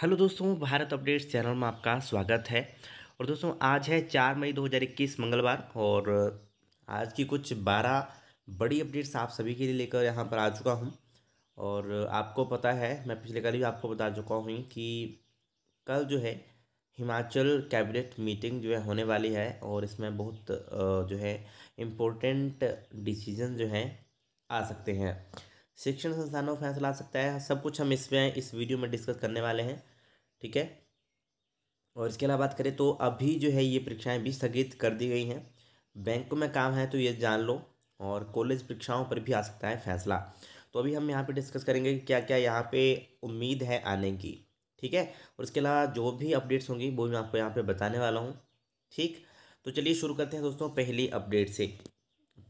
hello दोस्तों Bharat updates channel में आपका स्वागत है और दोस्तों आज है चार मई दो हज़ार इक्कीस मंगलवार और आज की कुछ बारह बड़ी अपडेट्स आप सभी के लिए लेकर यहाँ पर आ चुका हूँ और आपको पता है मैं पिछले कल भी आपको बता चुका हूँ कि कल जो है हिमाचल कैबिनेट मीटिंग जो है होने वाली है और इसमें बहुत जो है इम्पोर्टेंट डिसीजन जो हैं आ सकते हैं शिक्षण संस्थानों में फैसला आ सकता है सब कुछ हम इसमें इस वीडियो में डिस्कस करने वाले हैं ठीक है और इसके अलावा बात करें तो अभी जो है ये परीक्षाएं भी स्थगित कर दी गई हैं बैंकों में काम है तो ये जान लो और कॉलेज परीक्षाओं पर भी आ सकता है फैसला तो अभी हम यहाँ पे डिस्कस करेंगे कि क्या क्या यहाँ पे उम्मीद है आने की ठीक है और इसके अलावा जो भी अपडेट्स होंगी वो मैं आपको यहाँ पे बताने वाला हूँ ठीक तो चलिए शुरू करते हैं दोस्तों पहली अपडेट से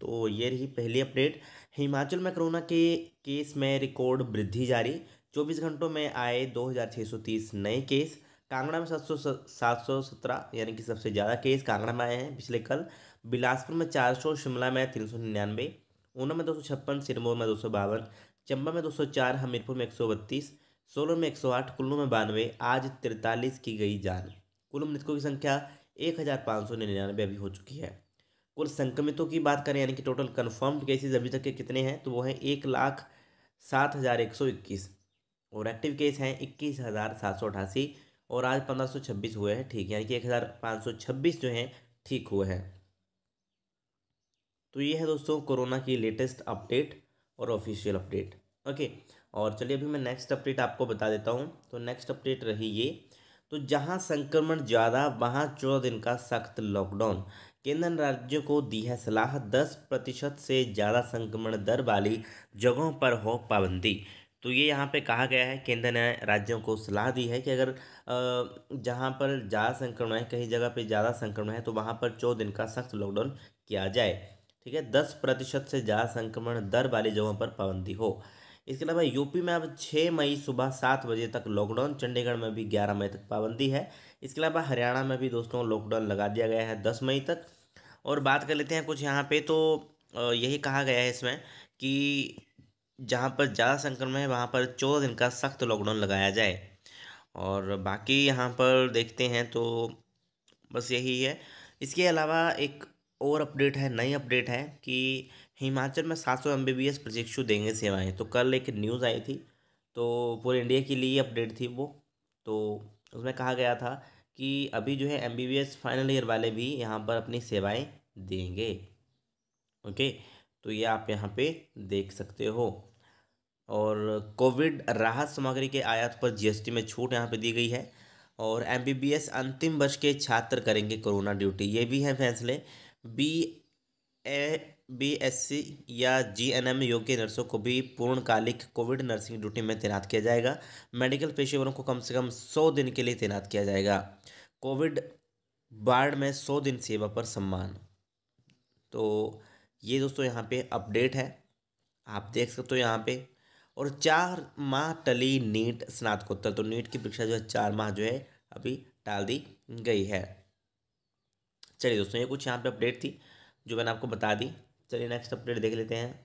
तो ये रही पहली अपडेट हिमाचल में कोरोना के केस में रिकॉर्ड वृद्धि जारी चौबीस घंटों में आए 2630 नए केस कांगड़ा में सात सौ सत्रह यानी कि सबसे ज़्यादा केस कांगड़ा में आए हैं पिछले कल बिलासपुर में चार सौ शिमला में तीन सौ निन्यानवे ऊना में दो सौ छप्पन सिरमौर में दो सौ बावन चंबा में दो सौ चार हमीरपुर में एक सौ बत्तीस सोलन में एक सौ आठ कुल्लू में बानवे आज तिरतालीस की गई जान कुल मृतकों की संख्या एक हज़ार पाँच सौ निन्यानवे अभी हो चुकी है कुल संक्रमितों की बात करें यानी कि टोटल कन्फर्म्ड केसेज अभी तक के कितने हैं तो वो हैं एक लाख सात हज़ार एक सौ इक्कीस और एक्टिव केस हैं इक्कीस हज़ार सात सौ अठासी और आज पंद्रह सौ छब्बीस हुए हैं ठीक यानी कि एक हज़ार पाँच सौ छब्बीस जो हैं ठीक हुए हैं तो ये है दोस्तों कोरोना की लेटेस्ट अपडेट और ऑफिशियल अपडेट ओके और चलिए अभी मैं नेक्स्ट अपडेट आपको बता देता हूँ तो नेक्स्ट अपडेट रही ये तो जहाँ संक्रमण ज़्यादा वहाँ चौदह दिन का सख्त लॉकडाउन केंद्र ने राज्यों को दी है सलाह दस प्रतिशत से ज़्यादा संक्रमण दर वाली जगहों पर हो पाबंदी तो ये यहाँ पे कहा गया है केंद्र ने राज्यों को सलाह दी है कि अगर जहाँ पर ज़्यादा संक्रमण है कहीं जगह पे ज़्यादा संक्रमण है तो वहाँ पर चौदह दिन का सख्त लॉकडाउन किया जाए ठीक है दस प्रतिशत से ज़्यादा संक्रमण दर वाली जगहों पर पाबंदी हो इसके अलावा यूपी में अब छः मई सुबह सात बजे तक लॉकडाउन चंडीगढ़ में भी ग्यारह मई तक पाबंदी है इसके अलावा हरियाणा में भी दोस्तों लॉकडाउन लगा दिया गया है दस मई तक और बात कर लेते हैं कुछ यहाँ पे तो यही कहा गया है इसमें कि जहाँ पर ज़्यादा संक्रमण है वहाँ पर चौदह दिन का सख्त लॉकडाउन लगाया जाए और बाकी यहाँ पर देखते हैं तो बस यही है इसके अलावा एक और अपडेट है नई अपडेट है कि हिमाचल में सात सौ एम बी बी एस प्रशिक्षु देंगे सेवाएँ तो कल एक न्यूज़ आई थी तो पूरे इंडिया के लिए अपडेट थी वो तो उसमें कहा गया था कि अभी जो है M B B S final year वाले भी यहाँ पर अपनी सेवाएँ देंगे ओके तो ये आप यहाँ पे देख सकते हो और कोविड राहत सामग्री के आयात पर जीएसटी में छूट यहाँ पे दी गई है और एमबीबीएस अंतिम वर्ष के छात्र करेंगे कोरोना ड्यूटी ये भी हैं फैसले B A B S C या जी एन एम योग्य नर्सों को भी पूर्णकालिक कोविड नर्सिंग ड्यूटी में तैनात किया जाएगा मेडिकल पेशेवरों को कम से कम सौ दिन के लिए तैनात किया जाएगा कोविड बाढ़ में सौ दिन सेवा पर सम्मान तो ये दोस्तों यहाँ पे अपडेट है आप देख सकते हो यहाँ पे और चार माह टली नीट स्नातकोत्तर तो नीट की परीक्षा जो है चार माह जो है अभी टाल दी गई है चलिए दोस्तों ये कुछ यहाँ पे अपडेट थी जो मैंने आपको बता दी चलिए नेक्स्ट अपडेट देख लेते हैं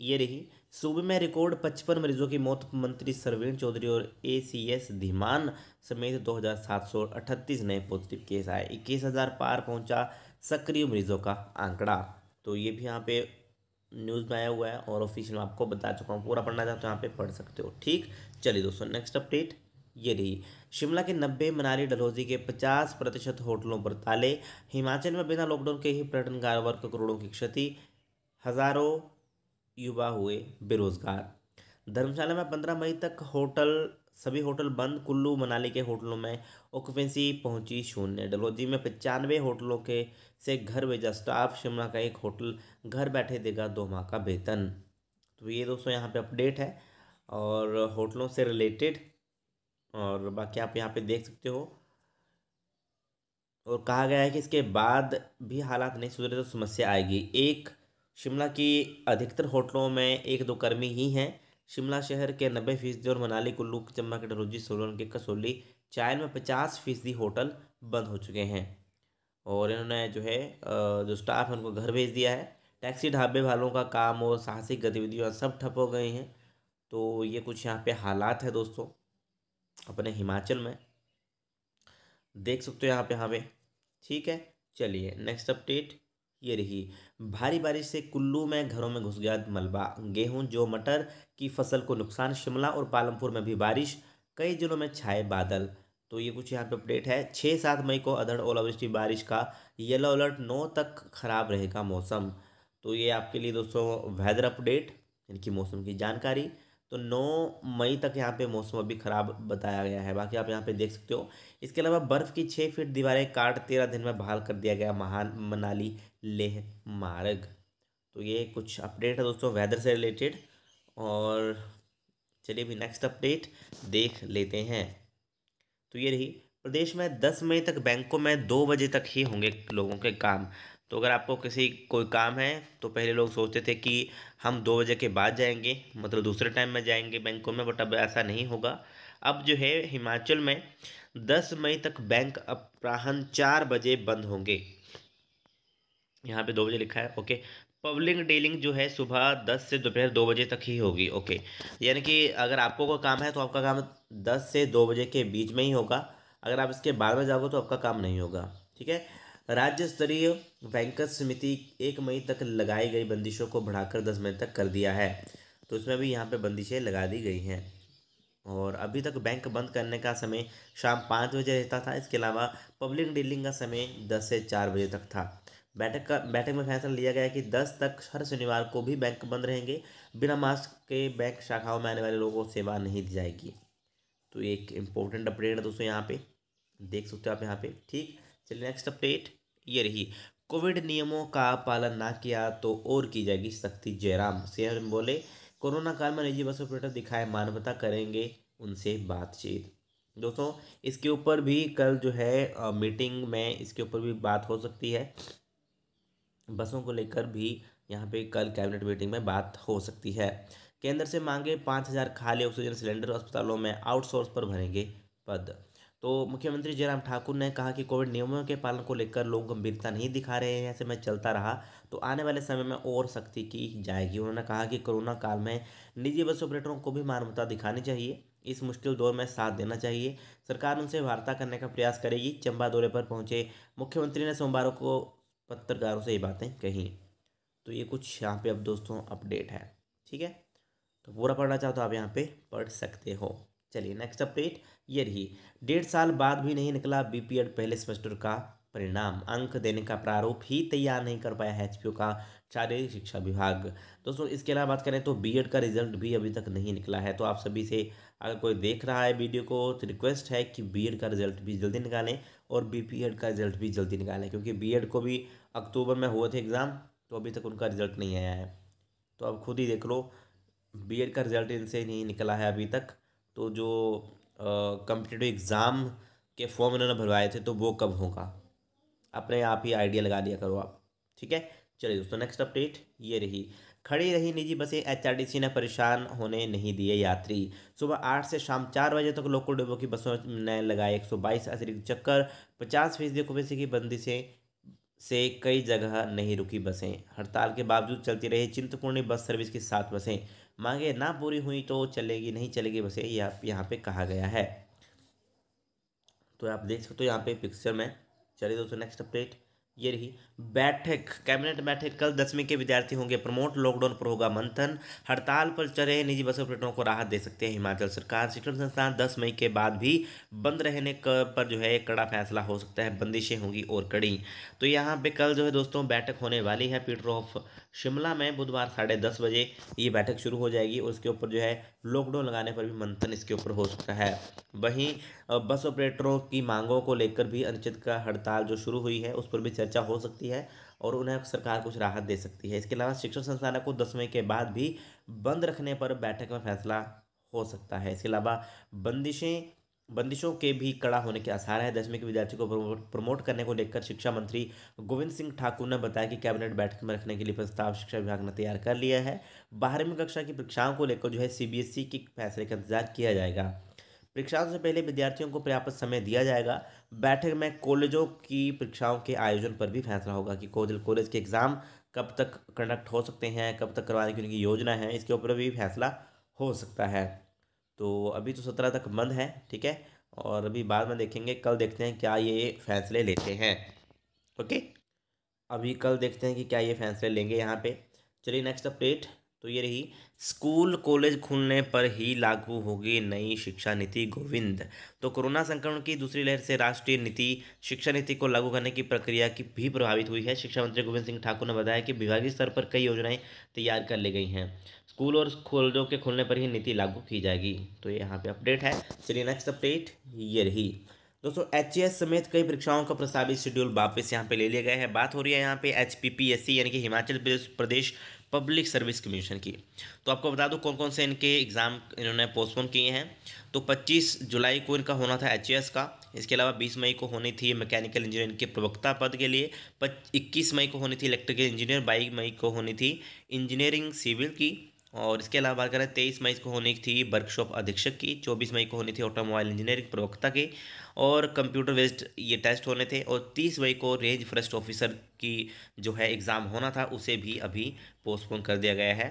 ये रही सूबे में रिकॉर्ड पचपन मरीजों की मौत मंत्री सरवीण चौधरी और ए सी एस धीमान समेत दो हज़ार सात सौ अठतीस नए पॉजिटिव केस आए इक्कीस हज़ार पार पहुंचा सक्रिय मरीजों का आंकड़ा तो ये भी यहाँ पे न्यूज़ में आया हुआ है और ऑफिशियल में आपको बता चुका हूँ पूरा पढ़ना चाहते हो यहाँ पे पढ़ सकते हो ठीक चलिए दोस्तों नेक्स्ट अपडेट ये रही शिमला के नब्बे मनाली डलहौजी के पचास प्रतिशत होटलों पर ताले हिमाचल में बिना लॉकडाउन के ही पर्यटन कारोबार को करोड़ों की क्षति हज़ारों युवा हुए बेरोजगार धर्मशाला में पंद्रह मई तक होटल सभी होटल बंद कुल्लू मनाली के होटलों में ऑक्यूपेंसी पहुंची शून्य डलहौजी में पचानवे होटलों के से घर भेजा स्टाफ शिमला का एक होटल घर बैठे देगा दो माह का वेतन तो ये दोस्तों यहाँ पे अपडेट है और होटलों से रिलेटेड और बाकी आप यहाँ पे देख सकते हो और कहा गया है कि इसके बाद भी हालात नहीं सुधरे तो समस्या आएगी एक शिमला की अधिकतर होटलों में एक दो कर्मी ही हैं शिमला शहर के नब्बे फीसदी और मनाली कुल्लू चंबा के डरोजी सोलन के कसोली चायल में पचास फीसदी होटल बंद हो चुके हैं और इन्होंने जो है जो स्टाफ है उनको घर भेज दिया है टैक्सी ढाबे वालों का काम और साहसिक गतिविधियाँ सब ठप हो गई हैं तो ये कुछ यहाँ पे हालात है दोस्तों अपने हिमाचल में देख सकते हो यहाँ पे यहाँ पे ठीक है चलिए नेक्स्ट अपडेट ये रही भारी बारिश से कुल्लू में घरों में घुस गया मलबा गेहूं जो मटर की फसल को नुकसान शिमला और पालमपुर में भी बारिश कई जिलों में छाए बादल तो ये कुछ यहाँ पे अपडेट है छः सात मई को अधड़ ओलावृष्टि बारिश का येलो अलर्ट नौ तक खराब रहेगा मौसम तो ये आपके लिए दोस्तों वेदर अपडेट यानी कि मौसम की जानकारी तो 9 मई तक यहाँ पे मौसम अभी ख़राब बताया गया है बाकी आप यहाँ पे देख सकते हो इसके अलावा बर्फ़ की छः फीट दीवारें काट तेरह दिन में बहाल कर दिया गया महान मनाली लेह मार्ग तो ये कुछ अपडेट है दोस्तों वेदर से रिलेटेड और चलिए अभी नेक्स्ट अपडेट देख लेते हैं तो ये रही प्रदेश में दस मई तक बैंकों में दो बजे तक ही होंगे लोगों के काम तो अगर आपको किसी कोई काम है तो पहले लोग सोचते थे कि हम दो बजे के बाद जाएंगे मतलब दूसरे टाइम में जाएंगे बैंकों में बट अब ऐसा नहीं होगा अब जो है हिमाचल में दस मई तक बैंक अपराहन चार बजे बंद होंगे यहाँ पे दो बजे लिखा है ओके पब्लिक डीलिंग जो है सुबह दस से दोपहर दो बजे तक ही होगी ओके यानी कि अगर आपको कोई काम है तो आपका काम दस से दो बजे के बीच में ही होगा अगर आप इसके बाद में जाओगे तो आपका काम नहीं होगा ठीक है राज्य स्तरीय बैंकर्स समिति एक मई तक लगाई गई बंदिशों को बढ़ाकर दस मई तक कर दिया है तो इसमें भी यहाँ पे बंदिशें लगा दी गई हैं और अभी तक बैंक बंद करने का समय शाम पाँच बजे रहता था इसके अलावा पब्लिक डीलिंग का समय दस से चार बजे तक था बैठक का बैठक में फैसला लिया गया कि दस तक हर शनिवार को भी बैंक बंद रहेंगे बिना मास्क के बैंक शाखाओं में आने वाले लोगों को सेवा नहीं दी जाएगी तो एक इम्पोर्टेंट अपडेट है दोस्तों यहाँ पे देख सकते हो आप यहाँ पे ठीक चलिए नेक्स्ट अपडेट ये रही कोविड नियमों का पालन ना किया तो और की जाएगी सख्ती जयराम सीएम बोले कोरोना काल में निजी बस ऑपरेटर दिखाए मानवता करेंगे उनसे बातचीत दोस्तों इसके ऊपर भी कल जो है आ, मीटिंग में इसके ऊपर भी बात हो सकती है बसों को लेकर भी यहाँ पे कल कैबिनेट मीटिंग में बात हो सकती है केंद्र से मांगे पाँच हज़ार खाली ऑक्सीजन सिलेंडर अस्पतालों में आउटसोर्स पर भरेंगे पद तो मुख्यमंत्री जयराम ठाकुर ने कहा कि कोविड नियमों के पालन को लेकर लोग गंभीरता नहीं दिखा रहे हैं ऐसे में चलता रहा तो आने वाले समय में और सख्ती की जाएगी उन्होंने कहा कि कोरोना काल में निजी बस ऑपरेटरों को भी मानवता दिखानी चाहिए इस मुश्किल दौर में साथ देना चाहिए सरकार उनसे वार्ता करने का प्रयास करेगी चंबा दौरे पर पहुंचे मुख्यमंत्री ने सोमवार को पत्रकारों से ये बातें कही तो ये कुछ यहाँ पे अब दोस्तों अपडेट है ठीक है तो पूरा पढ़ना चाहो तो आप यहाँ पे पढ़ सकते हो चलिए नेक्स्ट अपडेट ये रही डेढ़ साल बाद भी नहीं निकला बीपीएड पहले सेमेस्टर का परिणाम अंक देने का प्रारूप ही तैयार नहीं कर पाया है एच का शारीरिक शिक्षा विभाग दोस्तों इसके अलावा बात करें तो बीएड का रिजल्ट भी अभी तक नहीं निकला है तो आप सभी से अगर कोई देख रहा है वीडियो को तो रिक्वेस्ट है कि बीएड का रिजल्ट भी जल्दी निकालें और बीपीएड का रिजल्ट भी जल्दी निकालें क्योंकि बी को भी अक्टूबर में हुए थे एग्ज़ाम तो अभी तक उनका रिजल्ट नहीं आया है तो अब खुद ही देख लो बी का रिजल्ट इनसे नहीं निकला है अभी तक तो जो कम्पिटेटिव एग्ज़ाम के फॉर्म उन्होंने भरवाए थे तो वो कब होगा अपने आप ही आइडिया लगा दिया करो आप ठीक है चलिए दोस्तों नेक्स्ट अपडेट ये रही खड़ी रही निजी बसें एचआरटीसी ने परेशान होने नहीं दिए यात्री सुबह आठ से शाम चार बजे तक लोकल डिब्बों की बसों ने लगाए 122 अतिरिक्त चक्कर पचास फीसदी कुपेसी की बंदिशें से कई जगह नहीं रुकी बसें हड़ताल के बावजूद चलती रही चिंतपूर्णी बस सर्विस की सात बसें मांगे ना पूरी हुई तो चलेगी नहीं चलेगी बस यही आप यहाँ पे कहा गया है तो आप देख सकते हो यहाँ पे पिक्चर में चलिए दोस्तों नेक्स्ट अपडेट ये रही बैठक कैबिनेट बैठक कल दसवीं के विद्यार्थी होंगे प्रमोट लॉकडाउन पर होगा मंथन हड़ताल पर चल रहे निजी बस ऑपरेटरों को राहत दे सकते हैं हिमाचल सरकार शिक्षण संस्थान दस मई के बाद भी बंद रहने पर जो है कड़ा फैसला हो सकता है बंदिशें होंगी और कड़ी तो यहाँ पे कल जो है दोस्तों बैठक होने वाली है पीटर ऑफ शिमला में बुधवार साढ़े दस बजे ये बैठक शुरू हो जाएगी और उसके ऊपर जो है लॉकडाउन लगाने पर भी मंथन इसके ऊपर हो सकता है वहीं बस ऑपरेटरों की मांगों को लेकर भी अनिश्चित का हड़ताल जो शुरू हुई है उस पर भी चर्चा हो सकती है और उन्हें सरकार कुछ राहत दे सकती है इसके अलावा शिक्षण संस्थानों को दसवीं के बाद भी बंद रखने पर बैठक में फैसला हो सकता है इसके अलावा बंदिशें बंदिशों के भी कड़ा होने के आसार है दसवीं के विद्यार्थियों को प्रमोट करने को लेकर शिक्षा मंत्री गोविंद सिंह ठाकुर ने बताया कि कैबिनेट बैठक में रखने के लिए प्रस्ताव शिक्षा विभाग ने तैयार कर लिया है बारहवीं कक्षा की परीक्षाओं को लेकर जो है सीबीएसई के फैसले का इंतजार किया जाएगा परीक्षाओं से पहले विद्यार्थियों को पर्याप्त समय दिया जाएगा बैठक में कॉलेजों की परीक्षाओं के आयोजन पर भी फैसला होगा कि कॉलेज कॉलेज के एग्ज़ाम कब तक कंडक्ट हो सकते हैं कब तक करवाने की उनकी योजना है इसके ऊपर भी फैसला हो सकता है तो अभी तो सत्रह तक बंद है ठीक है और अभी बाद में देखेंगे कल देखते हैं क्या ये फैसले लेते हैं ओके अभी कल देखते हैं कि क्या ये फैसले लेंगे यहाँ पे चलिए नेक्स्ट अपडेट तो ये रही स्कूल कॉलेज खुलने पर ही लागू होगी नई शिक्षा नीति गोविंद तो कोरोना संक्रमण की दूसरी लहर से राष्ट्रीय नीति शिक्षा नीति को लागू करने की प्रक्रिया की भी प्रभावित हुई है शिक्षा मंत्री गोविंद सिंह ठाकुर ने बताया कि विभागीय स्तर पर कई योजनाएं तैयार कर ली गई हैं स्कूल और कॉलेजों के खुलने पर ही नीति लागू की जाएगी तो ये यहाँ पे अपडेट है चलिए नेक्स्ट अपडेट ये रही दोस्तों एच e समेत कई परीक्षाओं का प्रस्तावित शेड्यूल वापस यहाँ पे ले लिया गया है बात हो रही है यहाँ पे एच यानी कि Himachal Pradesh public service commission की तो आपको बता दूँ कौन कौन से इनके एग्ज़ाम इन्होंने पोस्टपोन किए हैं तो 25 जुलाई को इनका होना था एच का इसके अलावा 20 मई को होनी थी मैकेनिकल इंजीनियर के प्रवक्ता पद के लिए इक्कीस मई को होनी थी इलेक्ट्रिकल इंजीनियर बाईस मई को होनी थी इंजीनियरिंग सिविल की और इसके अलावा बात करें तेईस मई को होनी थी वर्कशॉप अधीक्षक की चौबीस मई को होनी थी ऑटोमोबाइल इंजीनियरिंग प्रवक्ता के और कंप्यूटर वेस्ड ये टेस्ट होने थे और तीस मई को रेंज फर्स्ट ऑफिसर की जो है एग्ज़ाम होना था उसे भी अभी पोस्टपोन कर दिया गया है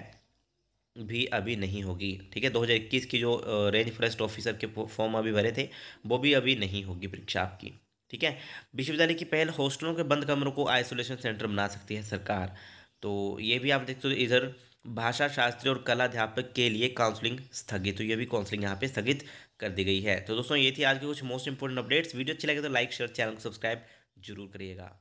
भी अभी नहीं होगी ठीक है 2021 की जो रेंज फर्स्ट ऑफिसर के फॉर्म अभी भरे थे वो भी अभी नहीं होगी परीक्षा आपकी ठीक है विश्वविद्यालय की पहल हॉस्टलों के बंद कमरों को आइसोलेशन सेंटर बना सकती है सरकार तो ये भी आप देख सकते हो इधर भाषा शास्त्री और कला अध्यापक के लिए काउंसलिंग स्थगित तो ये भी काउंसलिंग यहाँ पे स्थगित कर दी गई है तो दोस्तों ये थी आज के कुछ मोस्ट इंपोर्टेंट अपडेट्स वीडियो अच्छी लगे तो लाइक शेयर चैनल को सब्सक्राइब जरूर करिएगा